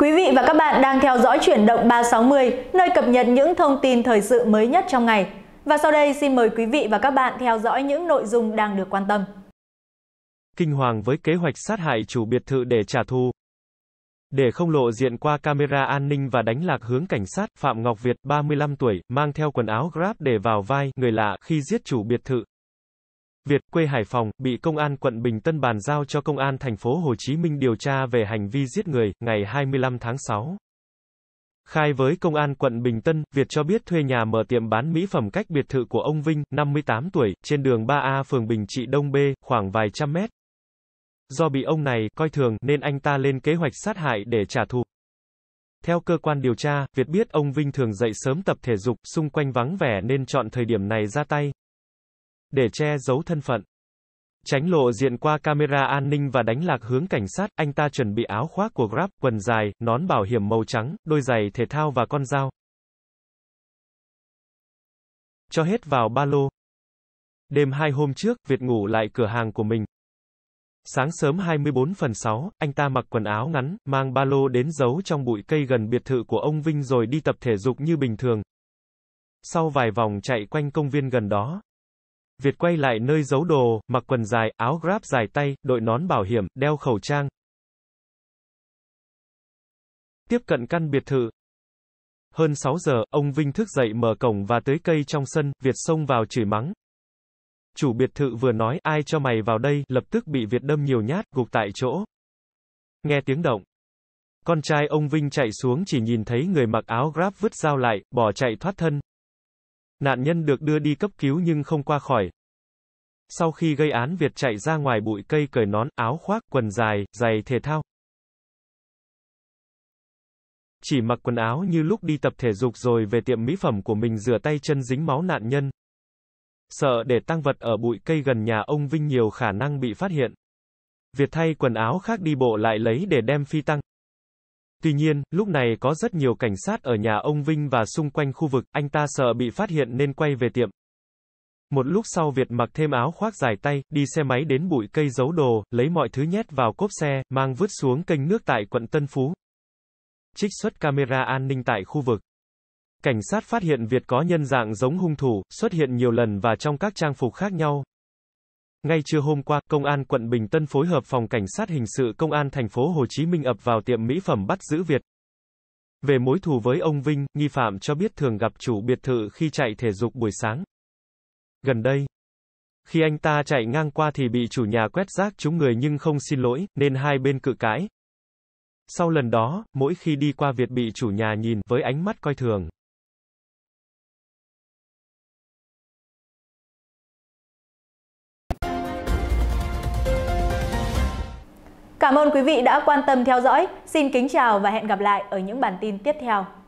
Quý vị và các bạn đang theo dõi chuyển động 360, nơi cập nhật những thông tin thời sự mới nhất trong ngày. Và sau đây xin mời quý vị và các bạn theo dõi những nội dung đang được quan tâm. Kinh hoàng với kế hoạch sát hại chủ biệt thự để trả thù. Để không lộ diện qua camera an ninh và đánh lạc hướng cảnh sát, Phạm Ngọc Việt, 35 tuổi, mang theo quần áo Grab để vào vai người lạ khi giết chủ biệt thự, Việt, quê Hải Phòng, bị công an quận Bình Tân bàn giao cho công an thành phố Hồ Chí Minh điều tra về hành vi giết người, ngày 25 tháng 6. Khai với công an quận Bình Tân, Việt cho biết thuê nhà mở tiệm bán mỹ phẩm cách biệt thự của ông Vinh, 58 tuổi, trên đường 3A phường Bình Trị Đông B, khoảng vài trăm mét. Do bị ông này coi thường nên anh ta lên kế hoạch sát hại để trả thù. Theo cơ quan điều tra, Việt biết ông Vinh thường dậy sớm tập thể dục, xung quanh vắng vẻ nên chọn thời điểm này ra tay, để che giấu thân phận. Tránh lộ diện qua camera an ninh và đánh lạc hướng cảnh sát, anh ta chuẩn bị áo khoác của Grab, quần dài, nón bảo hiểm màu trắng, đôi giày thể thao và con dao. Cho hết vào ba lô. Đêm hai hôm trước, Việt ngủ lại cửa hàng của mình. Sáng sớm 24 phần 6, anh ta mặc quần áo ngắn, mang ba lô đến giấu trong bụi cây gần biệt thự của ông Vinh rồi đi tập thể dục như bình thường. Sau vài vòng chạy quanh công viên gần đó, Việt quay lại nơi giấu đồ, mặc quần dài, áo grab dài tay, đội nón bảo hiểm, đeo khẩu trang. Tiếp cận căn biệt thự. Hơn 6 giờ, ông Vinh thức dậy mở cổng và tới cây trong sân, Việt xông vào chửi mắng. Chủ biệt thự vừa nói, ai cho mày vào đây, lập tức bị Việt đâm nhiều nhát, gục tại chỗ. Nghe tiếng động. Con trai ông Vinh chạy xuống chỉ nhìn thấy người mặc áo grab vứt dao lại, bỏ chạy thoát thân, Nạn nhân được đưa đi cấp cứu nhưng không qua khỏi. Sau khi gây án Việt chạy ra ngoài bụi cây cởi nón, áo khoác, quần dài, giày thể thao. Chỉ mặc quần áo như lúc đi tập thể dục rồi về tiệm mỹ phẩm của mình rửa tay chân dính máu nạn nhân. Sợ để tăng vật ở bụi cây gần nhà ông Vinh nhiều khả năng bị phát hiện. Việt thay quần áo khác đi bộ lại lấy để đem phi tăng. Tuy nhiên, lúc này có rất nhiều cảnh sát ở nhà ông Vinh và xung quanh khu vực, anh ta sợ bị phát hiện nên quay về tiệm. Một lúc sau Việt mặc thêm áo khoác dài tay, đi xe máy đến bụi cây giấu đồ, lấy mọi thứ nhét vào cốp xe, mang vứt xuống kênh nước tại quận Tân Phú. Trích xuất camera an ninh tại khu vực. Cảnh sát phát hiện Việt có nhân dạng giống hung thủ, xuất hiện nhiều lần và trong các trang phục khác nhau, ngay trưa hôm qua, công an quận Bình Tân phối hợp phòng cảnh sát hình sự công an thành phố Hồ Chí Minh ập vào tiệm mỹ phẩm bắt giữ Việt. Về mối thù với ông Vinh, nghi phạm cho biết thường gặp chủ biệt thự khi chạy thể dục buổi sáng. Gần đây, khi anh ta chạy ngang qua thì bị chủ nhà quét rác chúng người nhưng không xin lỗi, nên hai bên cự cãi. Sau lần đó, mỗi khi đi qua Việt bị chủ nhà nhìn với ánh mắt coi thường. Cảm ơn quý vị đã quan tâm theo dõi. Xin kính chào và hẹn gặp lại ở những bản tin tiếp theo.